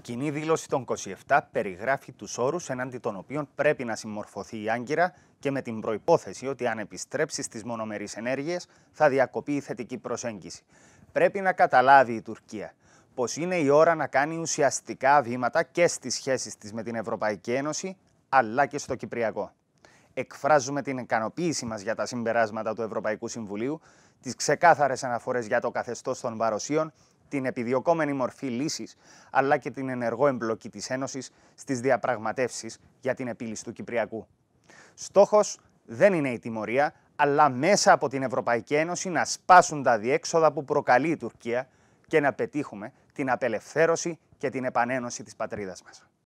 κοινή δήλωση των 27 περιγράφει τους όρους εναντί των οποίων πρέπει να συμμορφωθεί η Άγκυρα και με την προϋπόθεση ότι αν επιστρέψει στις μονομερείς ενέργειες θα διακοπεί η θετική προσέγγιση. Πρέπει να καταλάβει η Τουρκία πως είναι η ώρα να κάνει ουσιαστικά βήματα και στις σχέσεις της με την Ευρωπαϊκή Ένωση αλλά και στο Κυπριακό. Εκφράζουμε την ικανοποίησή μας για τα συμπεράσματα του Ευρωπαϊκού Συμβουλίου, τις ξεκάθαρες αναφορές για το καθεστώς των βαροσίων την επιδιωκόμενη μορφή λύσης, αλλά και την ενεργό εμπλοκή της Ένωσης στις διαπραγματεύσεις για την επίλυση του Κυπριακού. Στόχος δεν είναι η τιμωρία, αλλά μέσα από την Ευρωπαϊκή Ένωση να σπάσουν τα διέξοδα που προκαλεί η Τουρκία και να πετύχουμε την απελευθέρωση και την επανένωση της πατρίδας μας.